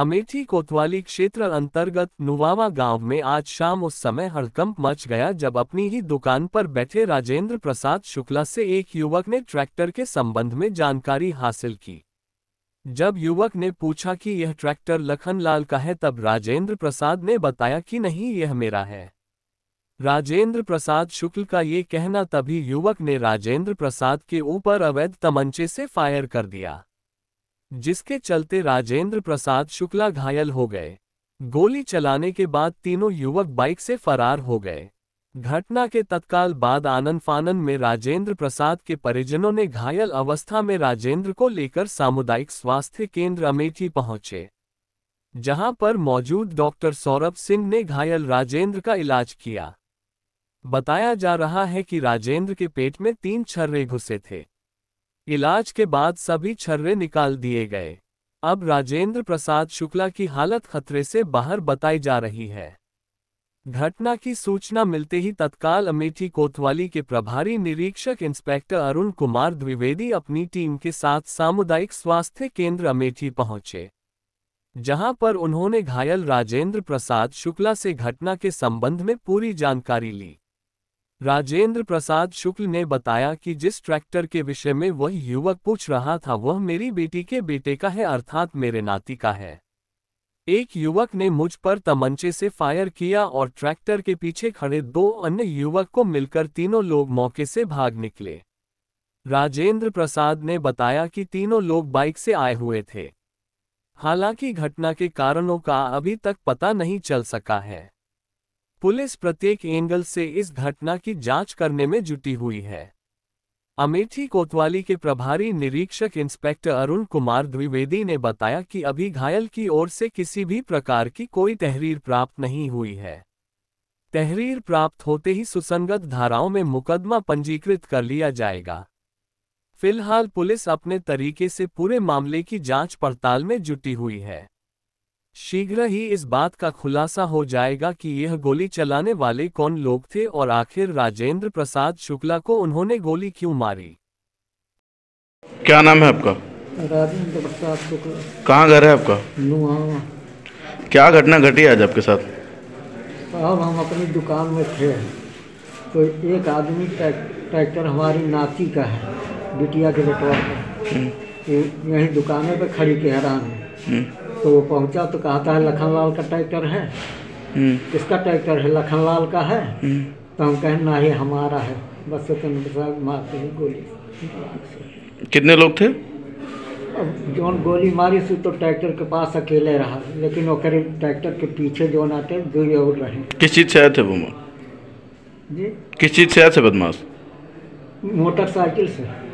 अमेठी कोतवाली क्षेत्र अंतर्गत नुवावा गांव में आज शाम उस समय हड़कंप मच गया जब अपनी ही दुकान पर बैठे राजेंद्र प्रसाद शुक्ला से एक युवक ने ट्रैक्टर के संबंध में जानकारी हासिल की जब युवक ने पूछा कि यह ट्रैक्टर लखनलाल का है तब राजेंद्र प्रसाद ने बताया कि नहीं यह मेरा है राजेंद्र प्रसाद शुक्ल का ये कहना तभी युवक ने राजेंद्र प्रसाद के ऊपर अवैध तमंचे से फायर कर दिया जिसके चलते राजेंद्र प्रसाद शुक्ला घायल हो गए गोली चलाने के बाद तीनों युवक बाइक से फरार हो गए घटना के तत्काल बाद आनंद फानन में राजेंद्र प्रसाद के परिजनों ने घायल अवस्था में राजेंद्र को लेकर सामुदायिक स्वास्थ्य केंद्र अमेठी पहुंचे जहां पर मौजूद डॉक्टर सौरभ सिंह ने घायल राजेंद्र का इलाज किया बताया जा रहा है कि राजेंद्र के पेट में तीन छर्रे घुसे थे इलाज के बाद सभी छर्रे निकाल दिए गए अब राजेंद्र प्रसाद शुक्ला की हालत खतरे से बाहर बताई जा रही है घटना की सूचना मिलते ही तत्काल अमेठी कोतवाली के प्रभारी निरीक्षक इंस्पेक्टर अरुण कुमार द्विवेदी अपनी टीम के साथ सामुदायिक स्वास्थ्य केंद्र अमेठी पहुंचे जहां पर उन्होंने घायल राजेंद्र प्रसाद शुक्ला से घटना के संबंध में पूरी जानकारी ली राजेंद्र प्रसाद शुक्ल ने बताया कि जिस ट्रैक्टर के विषय में वह युवक पूछ रहा था वह मेरी बेटी के बेटे का है अर्थात मेरे नाती का है एक युवक ने मुझ पर तमंचे से फायर किया और ट्रैक्टर के पीछे खड़े दो अन्य युवक को मिलकर तीनों लोग मौके से भाग निकले राजेंद्र प्रसाद ने बताया कि तीनों लोग बाइक से आए हुए थे हालांकि घटना के कारणों का अभी तक पता नहीं चल सका है पुलिस प्रत्येक एंगल से इस घटना की जांच करने में जुटी हुई है अमेठी कोतवाली के प्रभारी निरीक्षक इंस्पेक्टर अरुण कुमार द्विवेदी ने बताया कि अभी घायल की ओर से किसी भी प्रकार की कोई तहरीर प्राप्त नहीं हुई है तहरीर प्राप्त होते ही सुसंगत धाराओं में मुकदमा पंजीकृत कर लिया जाएगा फिलहाल पुलिस अपने तरीके से पूरे मामले की जांच पड़ताल में जुटी हुई है शीघ्र ही इस बात का खुलासा हो जाएगा कि यह गोली चलाने वाले कौन लोग थे और आखिर राजेंद्र प्रसाद शुक्ला को उन्होंने गोली क्यों मारी क्या नाम है आपका राजेंद्र प्रसाद शुक्ला कहाँ घर है आपका क्या घटना घटी आज आपके साथ साहब हम अपनी दुकान में थे तो एक आदमी ट्रैक्टर हमारी नाती का है बिटिया के बटवा का हम्म। यहीं दुकाने पे खड़ी के हैरान हूँ हम्म। तो वो पहुंचा तो कहता है लखनलाल का ट्रैक्टर है हम्म। किसका ट्रैक्टर है लखनलाल का है हम्म। तो हम कहें ना ही हमारा है बस साहब मारते हैं गोली कितने लोग थे अब जो गोली मारी से तो ट्रैक्टर के पास अकेले रहा लेकिन वो करीब ट्रैक्टर के पीछे जो आते दूर और रहे किस चीज़ से आए थे वो जी किस चीज़ से आए थे बदमाश मोटरसाइकिल से